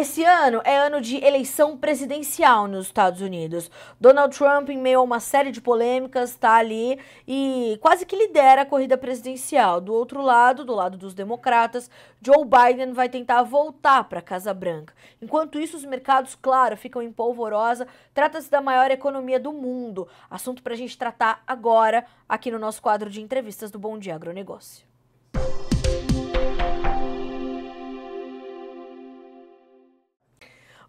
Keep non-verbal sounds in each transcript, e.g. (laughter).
Esse ano é ano de eleição presidencial nos Estados Unidos. Donald Trump, em meio a uma série de polêmicas, está ali e quase que lidera a corrida presidencial. Do outro lado, do lado dos democratas, Joe Biden vai tentar voltar para a Casa Branca. Enquanto isso, os mercados, claro, ficam em polvorosa. Trata-se da maior economia do mundo. Assunto para a gente tratar agora aqui no nosso quadro de entrevistas do Bom Dia Agronegócio.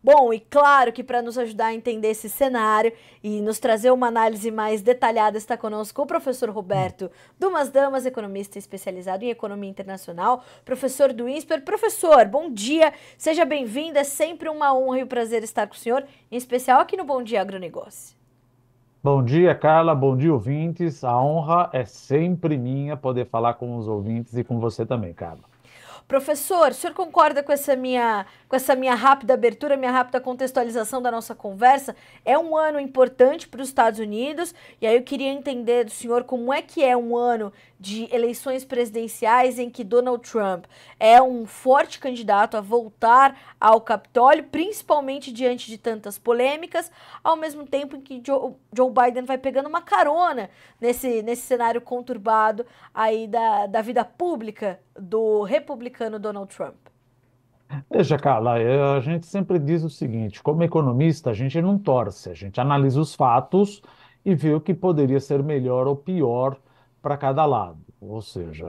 Bom, e claro que para nos ajudar a entender esse cenário e nos trazer uma análise mais detalhada está conosco o professor Roberto Dumas Damas, economista especializado em economia internacional, professor do INSPER. Professor, bom dia, seja bem-vindo, é sempre uma honra e um prazer estar com o senhor, em especial aqui no Bom Dia Agronegócio. Bom dia, Carla. Bom dia, ouvintes. A honra é sempre minha poder falar com os ouvintes e com você também, Carla. Professor, o senhor concorda com essa minha, com essa minha rápida abertura, minha rápida contextualização da nossa conversa? É um ano importante para os Estados Unidos, e aí eu queria entender do senhor como é que é um ano de eleições presidenciais em que Donald Trump é um forte candidato a voltar ao Capitólio, principalmente diante de tantas polêmicas, ao mesmo tempo em que Joe, Joe Biden vai pegando uma carona nesse, nesse cenário conturbado aí da, da vida pública do republicano atacando Donald Trump? Veja, Carla, é, a gente sempre diz o seguinte: como economista, a gente não torce, a gente analisa os fatos e vê o que poderia ser melhor ou pior para cada lado. Ou seja,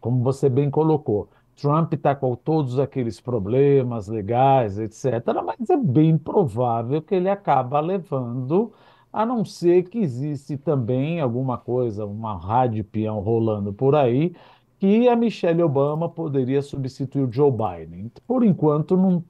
como você bem colocou, Trump está com todos aqueles problemas legais, etc., mas é bem provável que ele acaba levando, a não ser que existe também alguma coisa, uma rádio peão rolando por aí, que a Michelle Obama poderia substituir o Joe Biden. Por enquanto, não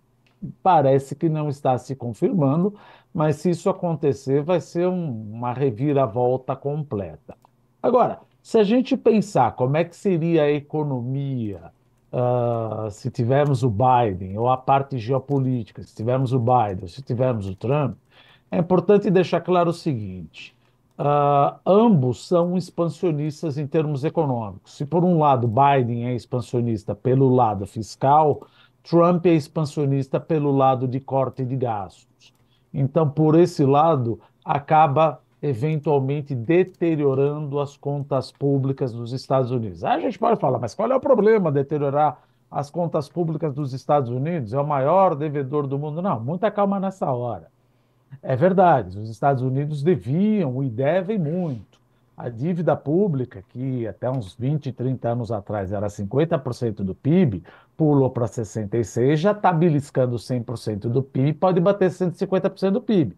parece que não está se confirmando, mas se isso acontecer, vai ser um, uma reviravolta completa. Agora, se a gente pensar como é que seria a economia uh, se tivermos o Biden, ou a parte geopolítica, se tivermos o Biden, se tivermos o Trump, é importante deixar claro o seguinte: Uh, ambos são expansionistas em termos econômicos. Se por um lado Biden é expansionista pelo lado fiscal, Trump é expansionista pelo lado de corte de gastos. Então, por esse lado, acaba eventualmente deteriorando as contas públicas dos Estados Unidos. Aí a gente pode falar, mas qual é o problema deteriorar as contas públicas dos Estados Unidos? É o maior devedor do mundo? Não, muita calma nessa hora. É verdade, os Estados Unidos deviam e devem muito. A dívida pública, que até uns 20, 30 anos atrás era 50% do PIB, pulou para 66%, já está beliscando 100% do PIB, pode bater 150% do PIB.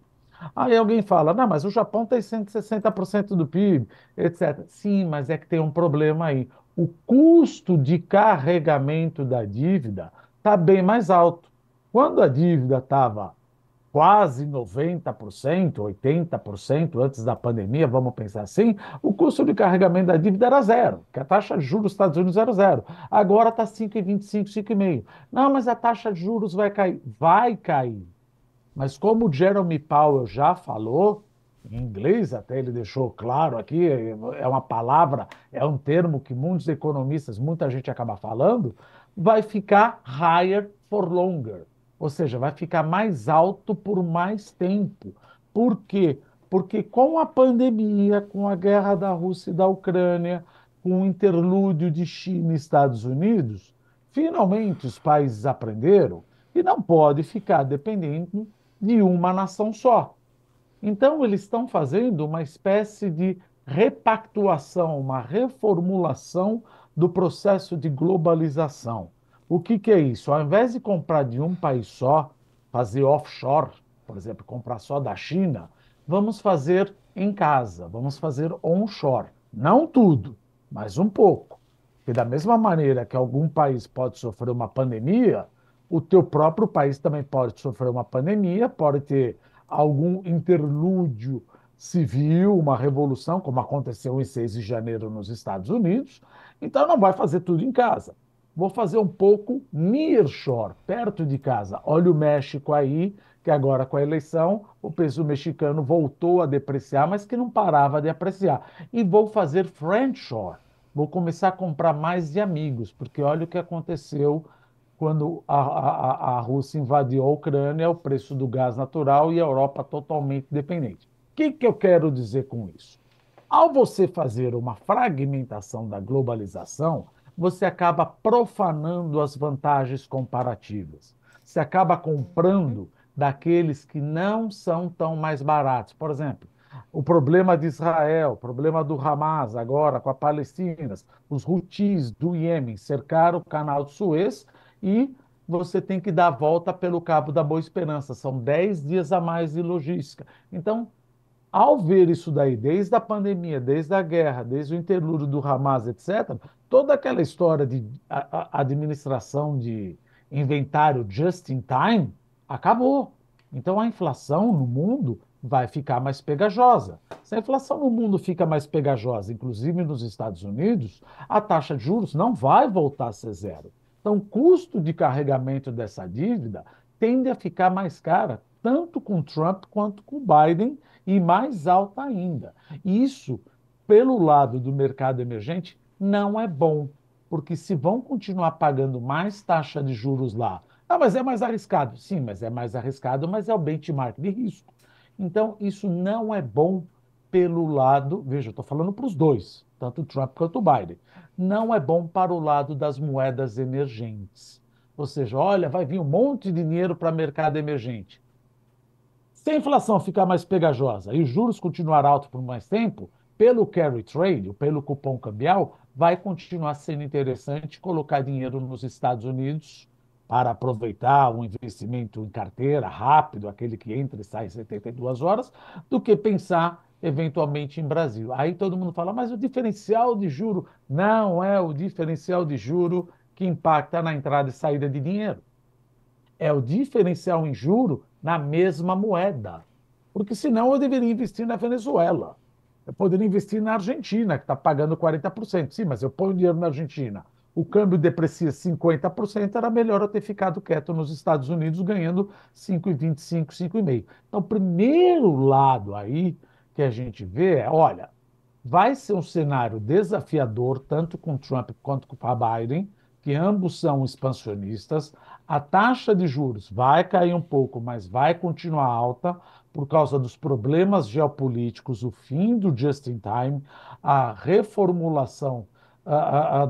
Aí alguém fala, não, mas o Japão tem 160% do PIB, etc. Sim, mas é que tem um problema aí. O custo de carregamento da dívida está bem mais alto. Quando a dívida estava quase 90%, 80% antes da pandemia, vamos pensar assim, o custo de carregamento da dívida era zero, que a taxa de juros dos Estados Unidos era zero. Agora está 5,25, 5,5. Não, mas a taxa de juros vai cair. Vai cair. Mas como o Jeremy Powell já falou, em inglês até ele deixou claro aqui, é uma palavra, é um termo que muitos economistas, muita gente acaba falando, vai ficar higher for longer. Ou seja, vai ficar mais alto por mais tempo. Por quê? Porque com a pandemia, com a guerra da Rússia e da Ucrânia, com o interlúdio de China e Estados Unidos, finalmente os países aprenderam e não pode ficar dependendo de uma nação só. Então, eles estão fazendo uma espécie de repactuação, uma reformulação do processo de globalização. O que, que é isso? Ao invés de comprar de um país só, fazer offshore, por exemplo, comprar só da China, vamos fazer em casa, vamos fazer onshore. Não tudo, mas um pouco. E da mesma maneira que algum país pode sofrer uma pandemia, o teu próprio país também pode sofrer uma pandemia, pode ter algum interlúdio civil, uma revolução, como aconteceu em 6 de janeiro nos Estados Unidos. Então não vai fazer tudo em casa vou fazer um pouco nearshore, perto de casa. Olha o México aí, que agora com a eleição o peso mexicano voltou a depreciar, mas que não parava de apreciar. E vou fazer friendshore, vou começar a comprar mais de amigos, porque olha o que aconteceu quando a, a, a Rússia invadiu a Ucrânia, é o preço do gás natural e a Europa totalmente dependente. O que, que eu quero dizer com isso? Ao você fazer uma fragmentação da globalização, você acaba profanando as vantagens comparativas. Você acaba comprando daqueles que não são tão mais baratos. Por exemplo, o problema de Israel, o problema do Hamas agora com a Palestina, os Houthis do Iêmen cercaram o canal de Suez e você tem que dar a volta pelo Cabo da Boa Esperança. São 10 dias a mais de logística. Então, ao ver isso daí, desde a pandemia, desde a guerra, desde o interlúdio do Hamas, etc., toda aquela história de administração de inventário just in time acabou. Então a inflação no mundo vai ficar mais pegajosa. Se a inflação no mundo fica mais pegajosa, inclusive nos Estados Unidos, a taxa de juros não vai voltar a ser zero. Então o custo de carregamento dessa dívida tende a ficar mais cara, tanto com Trump quanto com Biden, e mais alta ainda. Isso, pelo lado do mercado emergente, não é bom, porque se vão continuar pagando mais taxa de juros lá, ah, mas é mais arriscado. Sim, mas é mais arriscado, mas é o benchmark de risco. Então, isso não é bom pelo lado, veja, eu estou falando para os dois, tanto o Trump quanto o Biden. Não é bom para o lado das moedas emergentes. Ou seja, olha, vai vir um monte de dinheiro para o mercado emergente. Se a inflação ficar mais pegajosa e os juros continuar alto por mais tempo, pelo carry trade, ou pelo cupom cambial, vai continuar sendo interessante colocar dinheiro nos Estados Unidos para aproveitar o investimento em carteira rápido, aquele que entra e sai em 72 horas, do que pensar eventualmente em Brasil. Aí todo mundo fala, mas o diferencial de juro não é o diferencial de juro que impacta na entrada e saída de dinheiro. É o diferencial em juro na mesma moeda. Porque senão eu deveria investir na Venezuela eu poderia investir na Argentina, que está pagando 40%. Sim, mas eu ponho dinheiro na Argentina. O câmbio deprecia 50%, era melhor eu ter ficado quieto nos Estados Unidos, ganhando 5,25, 5,5. Então, o primeiro lado aí que a gente vê é: olha, vai ser um cenário desafiador, tanto com Trump quanto com Biden, que ambos são expansionistas. A taxa de juros vai cair um pouco, mas vai continuar alta por causa dos problemas geopolíticos, o fim do just-in-time, a reformulação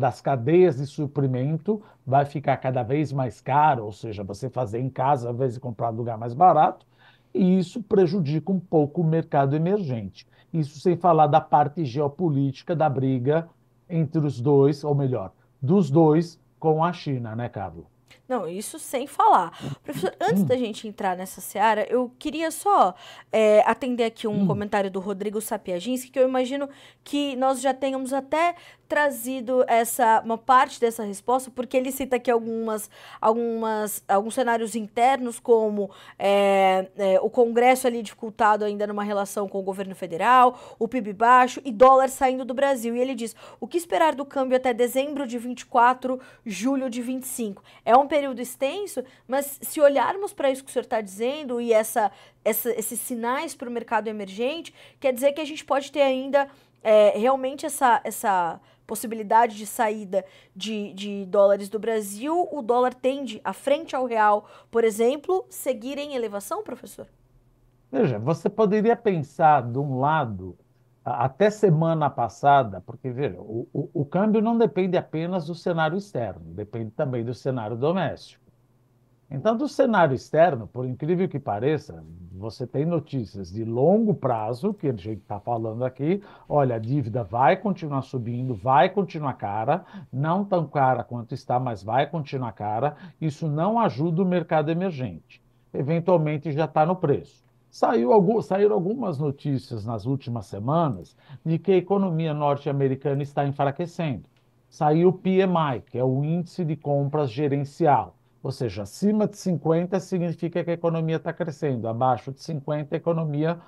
das cadeias de suprimento vai ficar cada vez mais caro, ou seja, você fazer em casa, às vezes comprar em lugar mais barato, e isso prejudica um pouco o mercado emergente. Isso sem falar da parte geopolítica da briga entre os dois, ou melhor, dos dois com a China, né, Carlos? Não, isso sem falar. Professor, antes da gente entrar nessa seara, eu queria só é, atender aqui um hum. comentário do Rodrigo Sapiaginski, que eu imagino que nós já tenhamos até trazido essa uma parte dessa resposta, porque ele cita aqui algumas, algumas, alguns cenários internos, como é, é, o Congresso ali é dificultado ainda numa relação com o governo federal, o PIB baixo e dólar saindo do Brasil. E ele diz: o que esperar do câmbio até dezembro de 24, julho de 25? É um período extenso, mas se olharmos para isso que o senhor está dizendo e essa, essa, esses sinais para o mercado emergente, quer dizer que a gente pode ter ainda. É, realmente essa, essa possibilidade de saída de, de dólares do Brasil, o dólar tende, à frente ao real, por exemplo, seguir em elevação, professor? Veja, você poderia pensar, de um lado, até semana passada, porque veja, o, o, o, câmbio não depende apenas do cenário externo, depende também do cenário doméstico. Então, do cenário externo, por incrível que pareça, você tem notícias de longo prazo, que a gente está falando aqui. Olha, a dívida vai continuar subindo, vai continuar cara, não tão cara quanto está, mas vai continuar cara. Isso não ajuda o mercado emergente. Eventualmente já está no preço. Saiu algum, saíram algumas notícias nas últimas semanas de que a economia norte-americana está enfraquecendo. Saiu o PMI, que é o Índice de Compras Gerencial ou seja, acima de 50 significa que a economia está crescendo, abaixo de 50 a economia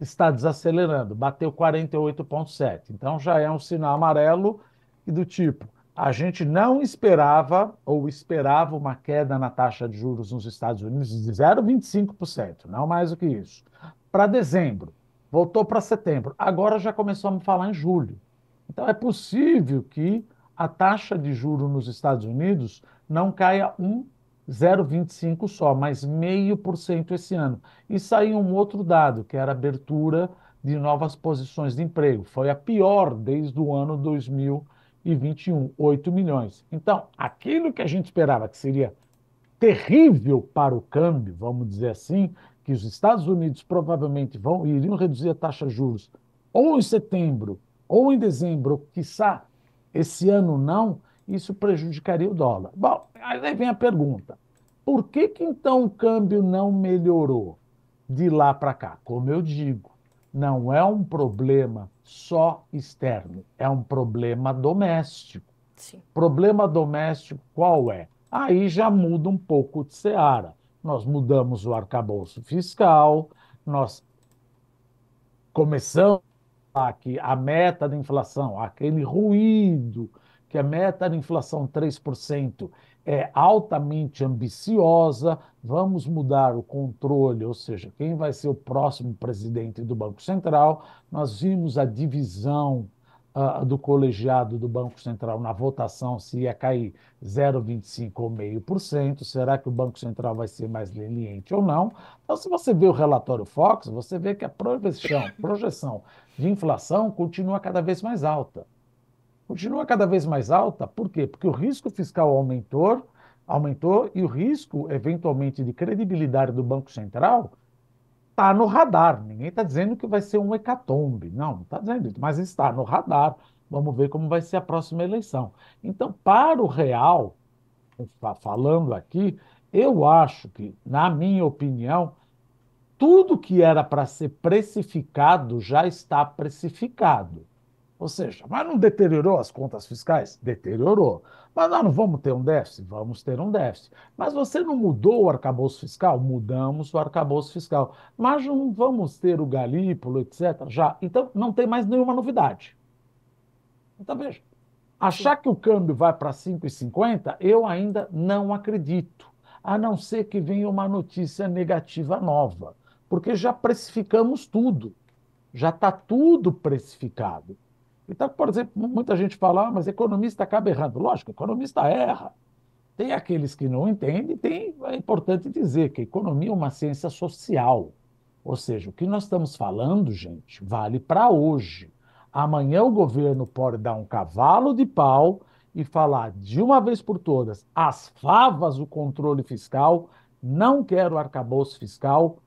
está desacelerando, bateu 48,7. Então já é um sinal amarelo e do tipo, a gente não esperava ou esperava uma queda na taxa de juros nos Estados Unidos de 0,25%, não mais do que isso. Para dezembro, voltou para setembro, agora já começou a me falar em julho. Então é possível que a taxa de juro nos Estados Unidos não caia um 0,25 só, mas meio por cento esse ano. E saiu um outro dado, que era a abertura de novas posições de emprego. Foi a pior desde o ano 2021, 8 milhões. Então, aquilo que a gente esperava que seria terrível para o câmbio, vamos dizer assim, que os Estados Unidos provavelmente vão iriam reduzir a taxa de juros ou em setembro, ou em dezembro, ou, quiçá esse ano não, isso prejudicaria o dólar. Bom, aí vem a pergunta: por que, que então o câmbio não melhorou de lá para cá? Como eu digo, não é um problema só externo, é um problema doméstico. Sim. Problema doméstico qual é? Aí já muda um pouco de seara. Nós mudamos o arcabouço fiscal, nós começamos aqui a meta da inflação, aquele ruído que a meta da inflação 3% é altamente ambiciosa, vamos mudar o controle, ou seja, quem vai ser o próximo presidente do Banco Central. Nós vimos a divisão uh, do colegiado do Banco Central na votação se ia cair 0,25 ou 0,5%, será que o Banco Central vai ser mais leniente ou não? Então, se você vê o relatório Fox, você vê que a projeção, projeção de inflação continua cada vez mais alta continua cada vez mais alta. Por quê? Porque o risco fiscal aumentou, aumentou e o risco, eventualmente, de credibilidade do Banco Central está no radar. Ninguém está dizendo que vai ser um hecatombe. Não, não está dizendo isso, mas está no radar. Vamos ver como vai ser a próxima eleição. Então, para o real, falando aqui, eu acho que, na minha opinião, tudo que era para ser precificado já está precificado. Ou seja, mas não deteriorou as contas fiscais? Deteriorou. Mas nós não vamos ter um déficit? Vamos ter um déficit. Mas você não mudou o arcabouço fiscal? Mudamos o arcabouço fiscal. Mas não vamos ter o galípolo, etc. Já. Então, não tem mais nenhuma novidade. Então, veja. Achar que o câmbio vai para 5,50, eu ainda não acredito. A não ser que venha uma notícia negativa nova. Porque já precificamos tudo. Já está tudo precificado. Então, por exemplo, muita gente fala, ah, mas economista acaba errando. Lógico, economista erra. Tem aqueles que não entendem, tem, é importante dizer que a economia é uma ciência social. Ou seja, o que nós estamos falando, gente, vale para hoje. Amanhã o governo pode dar um cavalo de pau e falar de uma vez por todas: as favas do controle fiscal, não quero arcabouço fiscal,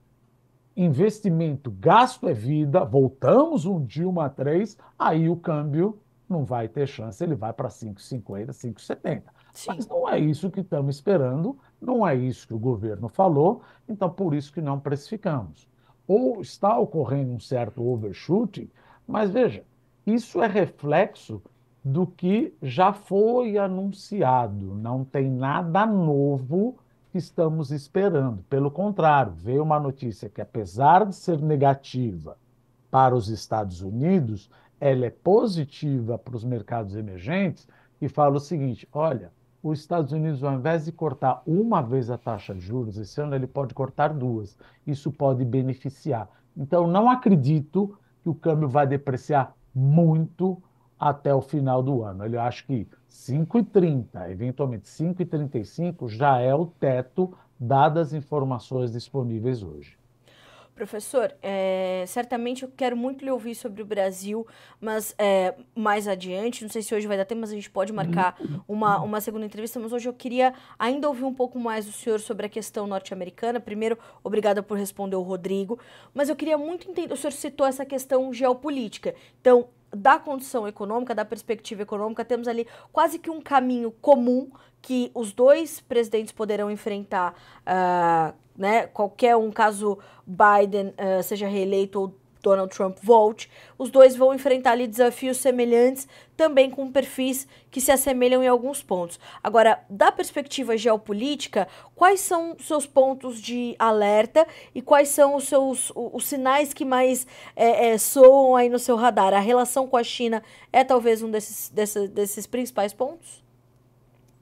investimento, gasto é vida, voltamos um Dilma três aí o câmbio não vai ter chance, ele vai para 5,50, 5,70. Mas não é isso que estamos esperando, não é isso que o governo falou, então por isso que não precificamos. Ou está ocorrendo um certo overshoot, mas veja, isso é reflexo do que já foi anunciado, não tem nada novo que estamos esperando. Pelo contrário, veio uma notícia que, apesar de ser negativa para os Estados Unidos, ela é positiva para os mercados emergentes e fala o seguinte: olha, os Estados Unidos, ao invés de cortar uma vez a taxa de juros esse ano, ele pode cortar duas. Isso pode beneficiar. Então, não acredito que o câmbio vai depreciar muito até o final do ano. Ele acha que 5,30, eventualmente 5,35 já é o teto, dadas as informações disponíveis hoje. Professor, é, certamente eu quero muito lhe ouvir sobre o Brasil, mas é, mais adiante, não sei se hoje vai dar tempo, mas a gente pode marcar uma, uma segunda entrevista. Mas hoje eu queria ainda ouvir um pouco mais o senhor sobre a questão norte-americana. Primeiro, obrigada por responder o Rodrigo, mas eu queria muito entender. O senhor citou essa questão geopolítica. Então, da condição econômica, da perspectiva econômica, temos ali quase que um caminho comum que os dois presidentes poderão enfrentar, uh, né? Qualquer um, caso Biden uh, seja reeleito ou Donald Trump volte, os dois vão enfrentar ali desafios semelhantes, também com perfis que se assemelham em alguns pontos. Agora, da perspectiva geopolítica, quais são seus pontos de alerta e quais são os seus os sinais que mais é, é, soam aí no seu radar? A relação com a China é talvez um desses, desses, desses principais pontos?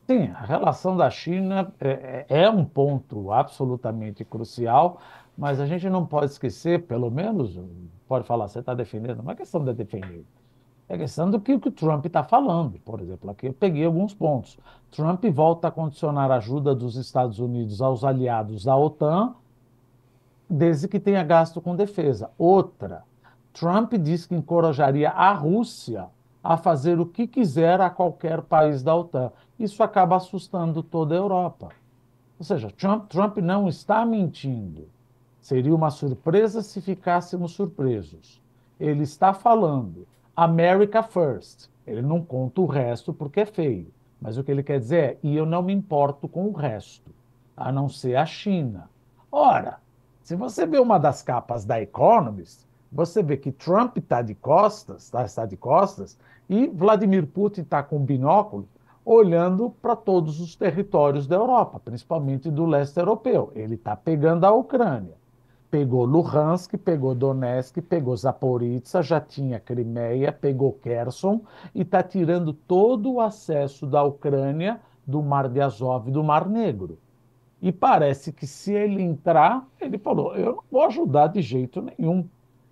Sim, a relação da China é, é, é um ponto absolutamente crucial mas a gente não pode esquecer, pelo menos, pode falar, você está defendendo, não é questão de defender. É questão do que, o Trump está falando. Por exemplo, aqui eu peguei alguns pontos. Trump volta a condicionar a ajuda dos Estados Unidos aos aliados da OTAN, desde que tenha gasto com defesa. Outra, Trump diz que encorajaria a Rússia a fazer o que quiser a qualquer país da OTAN. Isso acaba assustando toda a Europa. Ou seja, Trump, Trump não está mentindo. Seria uma surpresa se ficássemos surpresos. Ele está falando America First. Ele não conta o resto porque é feio. Mas o que ele quer dizer é: e eu não me importo com o resto, a não ser a China. Ora, se você vê uma das capas da Economist, você vê que Trump está de costas, tá, está de costas, e Vladimir Putin está com binóculo olhando para todos os territórios da Europa, principalmente do leste europeu. Ele está pegando a Ucrânia. Pegou Luhansk, pegou Donetsk, pegou Zaporizhzhia, já tinha Crimeia, pegou Kherson e está tirando todo o acesso da Ucrânia do Mar de Azov e do Mar Negro. E parece que se ele entrar, ele falou: eu não vou ajudar de jeito nenhum.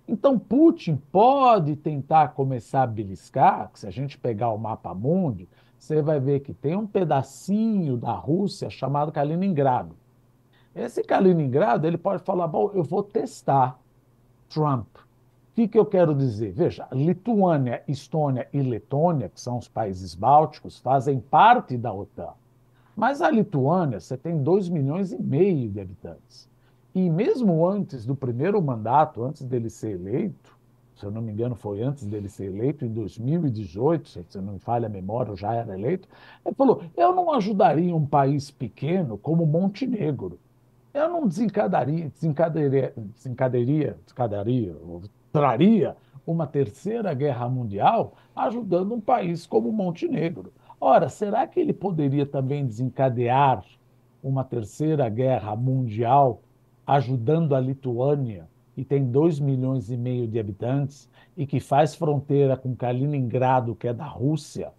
Então, Putin pode tentar começar a beliscar, que se a gente pegar o mapa mundo, você vai ver que tem um pedacinho da Rússia chamado Kaliningrado. Esse Kaliningrado, ele pode falar, bom, eu vou testar Trump. O que, que eu quero dizer? Veja, Lituânia, Estônia e Letônia, que são os países bálticos, fazem parte da OTAN. Mas a Lituânia, você tem 2 milhões e meio de habitantes. E mesmo antes do primeiro mandato, antes dele ser eleito, se eu não me engano, foi antes dele ser eleito, em 2018, se não me falha a memória, já era eleito, ele falou: eu não ajudaria um país pequeno como Montenegro, eu não desencadaria, desencadearia, desencadearia, desencadearia traria uma terceira guerra mundial ajudando um país como Montenegro. Ora, será que ele poderia também desencadear uma terceira guerra mundial ajudando a Lituânia, que tem 2 milhões e meio de habitantes e que faz fronteira com Kaliningrado, que é da Rússia?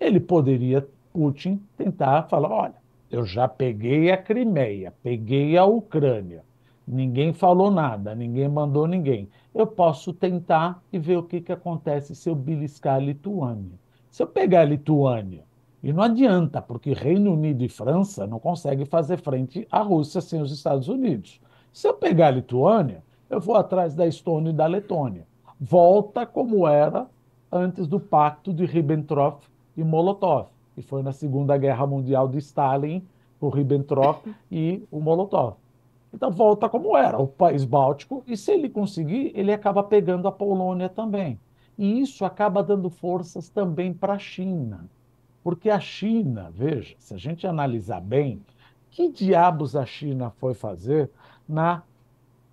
Ele poderia, Putin, tentar falar: olha, eu já peguei a Crimeia, peguei a Ucrânia. Ninguém falou nada, ninguém mandou ninguém. Eu posso tentar e ver o que, que acontece se eu beliscar a Lituânia. Se eu pegar a Lituânia, e não adianta, porque Reino Unido e França não conseguem fazer frente à Rússia sem os Estados Unidos. Se eu pegar a Lituânia, eu vou atrás da Estônia e da Letônia. Volta como era antes do pacto de Ribbentrop e Molotov e foi na Segunda Guerra Mundial de Stalin, o Ribbentrop (laughs) e o Molotov. Então volta como era, o país báltico, e se ele conseguir, ele acaba pegando a Polônia também. E isso acaba dando forças também para a China. Porque a China, veja, se a gente analisar bem, que diabos a China foi fazer na,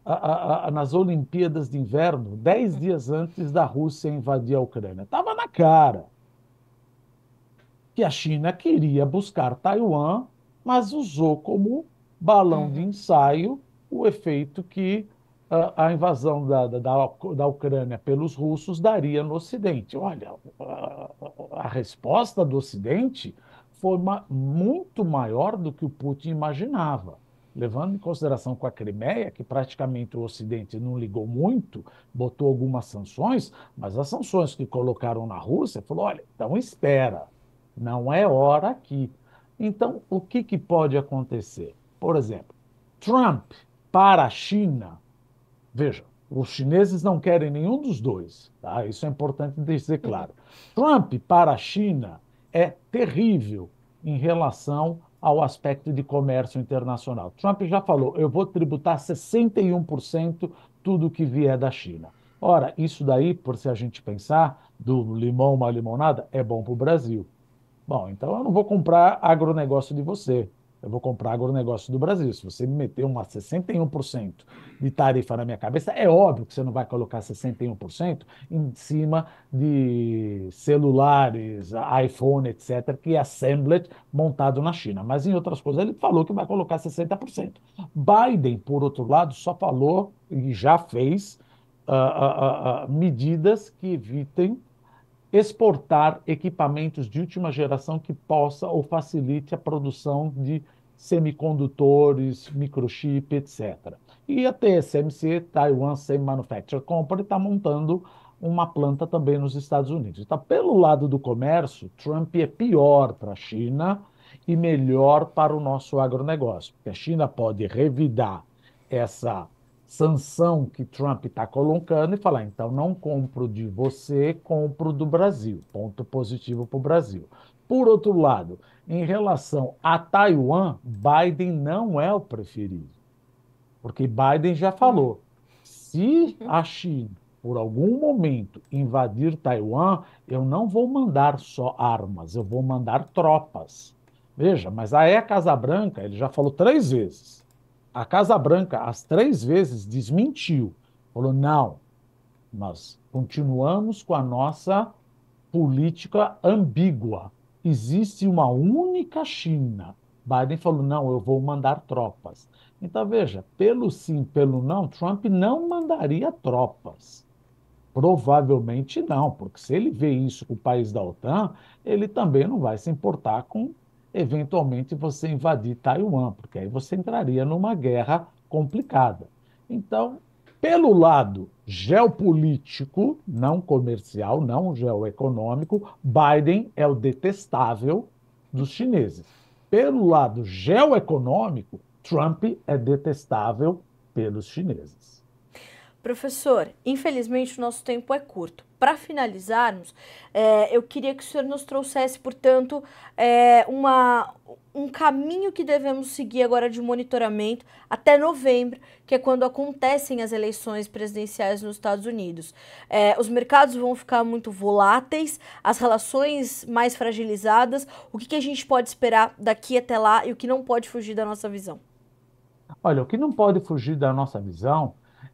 a, a, nas Olimpíadas de Inverno, dez dias antes da Rússia invadir a Ucrânia? Estava na cara que a China queria buscar Taiwan, mas usou como balão uhum. de ensaio o efeito que uh, a invasão da, da, da Ucrânia pelos russos daria no Ocidente. Olha, a, resposta do Ocidente foi ma muito maior do que o Putin imaginava. Levando em consideração com a Crimeia, que praticamente o Ocidente não ligou muito, botou algumas sanções, mas as sanções que colocaram na Rússia, falou: olha, então espera, não é hora aqui. Então, o que, que pode acontecer? Por exemplo, Trump para a China. Veja, os chineses não querem nenhum dos dois. Tá? Isso é importante dizer claro. Trump para a China é terrível em relação ao aspecto de comércio internacional. Trump já falou: eu vou tributar 61% tudo que vier da China. Ora, isso daí, por se a gente pensar, do limão uma limonada, é bom para o Brasil. Bom, então eu não vou comprar agronegócio de você. Eu vou comprar agronegócio do Brasil. Se você me meter uma 61% de tarifa na minha cabeça, é óbvio que você não vai colocar 61% em cima de celulares, iPhone, etc., que é assembled montado na China. Mas em outras coisas, ele falou que vai colocar 60%. Biden, por outro lado, só falou e já fez uh, uh, uh, medidas que evitem exportar equipamentos de última geração que possa ou facilite a produção de semicondutores, microchip, etc. E a TSMC, Taiwan Semiconductor Company, está montando uma planta também nos Estados Unidos. Então, pelo lado do comércio, Trump é pior para a China e melhor para o nosso agronegócio, porque a China pode revidar essa sanção que Trump está colocando e falar, então não compro de você, compro do Brasil. Ponto positivo para o Brasil. Por outro lado, em relação a Taiwan, Biden não é o preferido. Porque Biden já falou: se a China, por algum momento, invadir Taiwan, eu não vou mandar só armas, eu vou mandar tropas. Veja, mas aí a Casa Branca, ele já falou três vezes a Casa Branca, as três vezes, desmentiu. Falou: não, nós continuamos com a nossa política ambígua. Existe uma única China. Biden falou: não, eu vou mandar tropas. Então, veja, pelo sim, pelo não, Trump não mandaria tropas. Provavelmente não, porque se ele vê isso com o país da OTAN, ele também não vai se importar com eventualmente você invadir Taiwan, porque aí você entraria numa guerra complicada. Então, pelo lado geopolítico, não comercial, não geoeconômico, Biden é o detestável dos chineses. Pelo lado geoeconômico, Trump é detestável pelos chineses. Professor, infelizmente o nosso tempo é curto. Para finalizarmos, é, eu queria que o senhor nos trouxesse, portanto, é, uma, um caminho que devemos seguir agora de monitoramento até novembro, que é quando acontecem as eleições presidenciais nos Estados Unidos. É, os mercados vão ficar muito voláteis, as relações mais fragilizadas. O que, que a gente pode esperar daqui até lá e o que não pode fugir da nossa visão? Olha, o que não pode fugir da nossa visão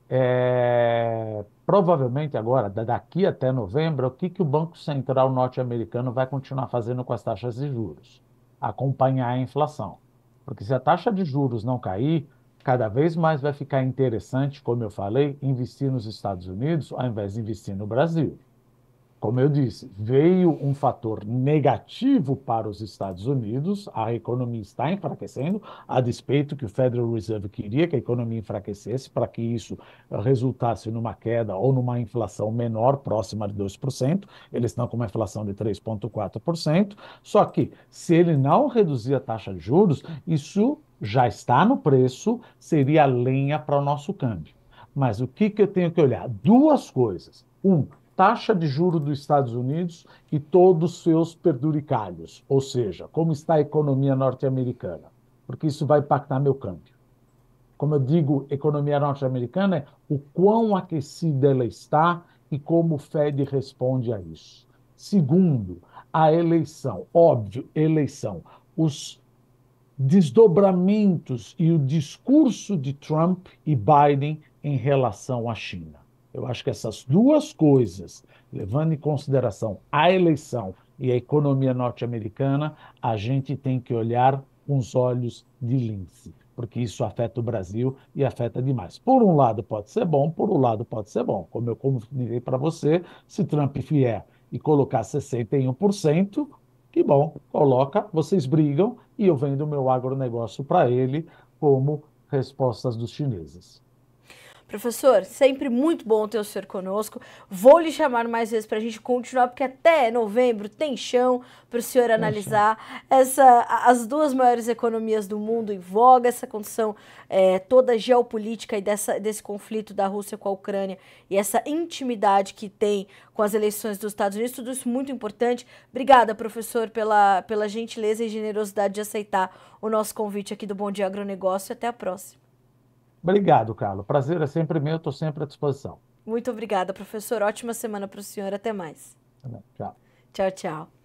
é, provavelmente agora, daqui até novembro, o que, que o Banco Central norte-americano vai continuar fazendo com as taxas de juros? Acompanhar a inflação. Porque se a taxa de juros não cair, cada vez mais vai ficar interessante, como eu falei, investir nos Estados Unidos ao invés de investir no Brasil como eu disse, veio um fator negativo para os Estados Unidos, a economia está enfraquecendo, a despeito que o Federal Reserve queria que a economia enfraquecesse para que isso resultasse numa queda ou numa inflação menor, próxima de 2%, eles estão com uma inflação de 3,4%, só que se ele não reduzir a taxa de juros, isso já está no preço, seria lenha para o nosso câmbio. Mas o que, que eu tenho que olhar? Duas coisas. Um, taxa de juro dos Estados Unidos e todos os seus perduricalhos, ou seja, como está a economia norte-americana, porque isso vai impactar meu câmbio. Como eu digo, economia norte-americana é o quão aquecida ela está e como o Fed responde a isso. Segundo, a eleição, óbvio, eleição. Os desdobramentos e o discurso de Trump e Biden em relação à China. Eu acho que essas duas coisas, levando em consideração a eleição e a economia norte-americana, a gente tem que olhar com os olhos de lince, porque isso afeta o Brasil e afeta demais. Por um lado pode ser bom, por um lado pode ser bom. Como eu comuniquei para você, se Trump vier e colocar 61%, que bom, coloca, vocês brigam e eu vendo o meu agronegócio para ele como respostas dos chineses. Professor, sempre muito bom ter o senhor conosco. Vou lhe chamar mais vezes para a gente continuar, porque até novembro tem chão para o senhor analisar essa, as duas maiores economias do mundo em voga, essa condição é, toda geopolítica e dessa, desse conflito da Rússia com a Ucrânia e essa intimidade que tem com as eleições dos Estados Unidos, tudo isso muito importante. Obrigada, professor, pela, pela gentileza e generosidade de aceitar o nosso convite aqui do Bom Dia Agronegócio. Até a próxima. Obrigado, Carlos. Prazer é sempre meu, estou sempre à disposição. Muito obrigada, professor. Ótima semana para o senhor. Até mais. Tchau. Tchau, tchau.